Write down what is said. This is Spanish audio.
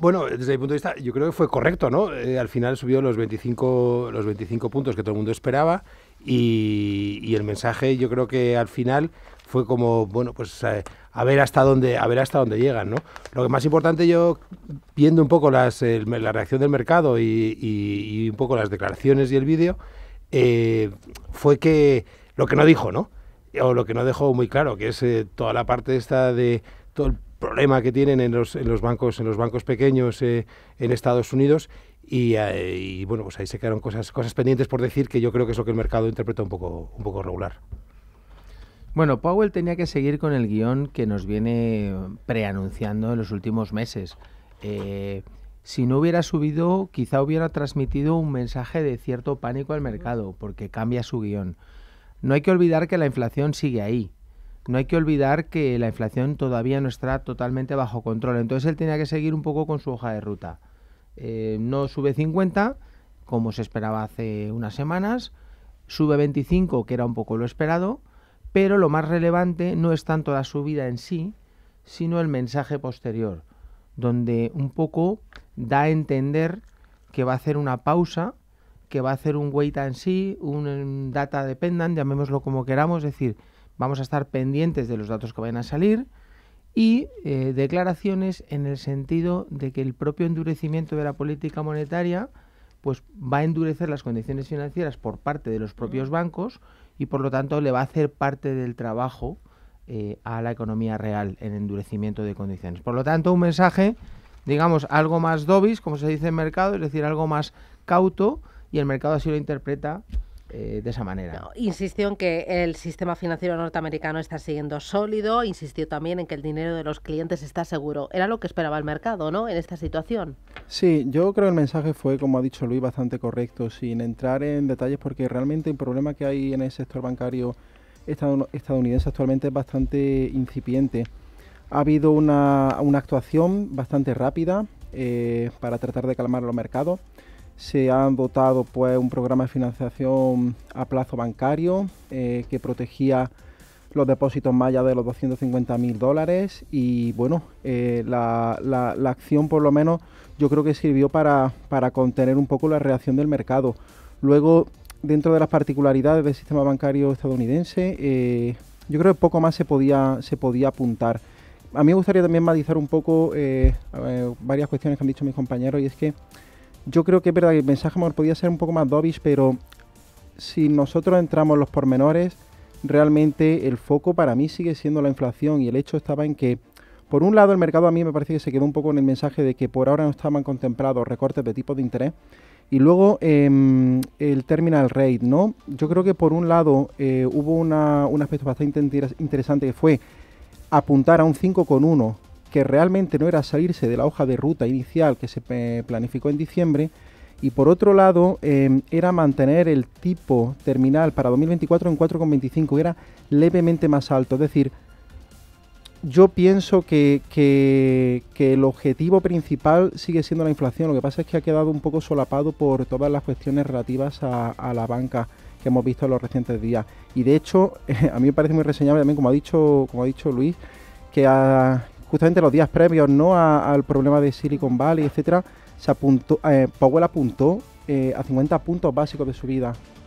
Bueno, desde mi punto de vista, yo creo que fue correcto, ¿no? Eh, al final subió los 25, los 25 puntos que todo el mundo esperaba y, el mensaje yo creo que al final fue como, bueno, pues eh, a ver hasta dónde, a ver hasta dónde llegan, ¿no? Lo que más importante yo, viendo un poco las, la reacción del mercado y, y, un poco las declaraciones y el vídeo, eh, fue que lo que no dijo, ¿no? O lo que no dejó muy claro, que es toda la parte esta de todo el problema que tienen en los, en los bancos en los bancos pequeños eh, en Estados Unidos eh, y, bueno pues ahí se quedaron cosas cosas pendientes por decir que yo creo que es lo que el mercado interpreta un poco un poco regular bueno Powell tenía que seguir con el guión que nos viene preanunciando en los últimos meses eh, si no hubiera subido quizá hubiera transmitido un mensaje de cierto pánico al mercado porque cambia su guión no hay que olvidar que la inflación sigue ahí no hay que olvidar que la inflación todavía no está totalmente bajo control. Entonces él tenía que seguir un poco con su hoja de ruta. Eh, no sube 50, como se esperaba hace unas semanas, sube 25, que era un poco lo esperado, pero lo más relevante no es tanto la subida en sí, sino el mensaje posterior, donde un poco da a entender que va a hacer una pausa, que va a hacer un wait and see, un data dependent, llamémoslo como queramos, es decir, Vamos a estar pendientes de los datos que vayan a salir y eh, declaraciones en el sentido de que el propio endurecimiento de la política monetaria pues va a endurecer las condiciones financieras por parte de los propios mm. bancos y por lo tanto le va a hacer parte del trabajo eh, a la economía real en endurecimiento de condiciones. Por lo tanto, un mensaje, digamos, algo más dovish, como se dice en mercado, es decir, algo más cauto, y el mercado así lo interpreta eh, de esa manera. insistió en que el sistema financiero norteamericano está siguiendo sólido, insistió también en que el dinero de los clientes está seguro. Era lo que esperaba el mercado, ¿no? En esta situación. Sí, yo creo que el mensaje fue, como ha dicho Luis, bastante correcto, sin entrar en detalles, porque realmente el problema que hay en el sector bancario estadounidense actualmente es bastante incipiente. Ha habido una, actuación bastante rápida eh, para tratar de calmar los mercados se han dotado pues, un programa de financiación a plazo bancario eh, que protegía los depósitos más allá de los 250.000 dólares y bueno, eh, la, acción por lo menos yo creo que sirvió para, contener un poco la reacción del mercado. Luego, dentro de las particularidades del sistema bancario estadounidense, eh, yo creo que poco más se podía, se podía apuntar. A mí me gustaría también matizar un poco varias cuestiones que han dicho mis compañeros y es que yo creo que es verdad que el mensaje mejor podía ser un poco más dovish, pero si nosotros entramos en los pormenores, realmente el foco para mí sigue siendo la inflación y el hecho estaba en que, por un lado, el mercado a mí me parece que se quedó un poco en el mensaje de que por ahora no estaban contemplados recortes de tipo de interés. Y luego em, el terminal rate, ¿no? Yo creo que por un lado eh, hubo una, un aspecto bastante interesante que fue apuntar a un 5,1 que realmente no era salirse de la hoja de ruta inicial que se eh, planificó en diciembre, y por otro lado em, era mantener el tipo terminal para 2024 en 4,25, era levemente más alto, es decir, yo pienso que, el objetivo principal sigue siendo la inflación, lo que pasa es que ha quedado un poco solapado por todas las cuestiones relativas a, la banca que hemos visto en los recientes días. Y de hecho, a mí me parece muy reseñable también, como ha dicho, como ha dicho Luis, que, a, justamente los días previos ¿no? al problema de Silicon Valley, etcétera, se apuntó, eh, Powell apuntó eh, a 50 puntos básicos de subida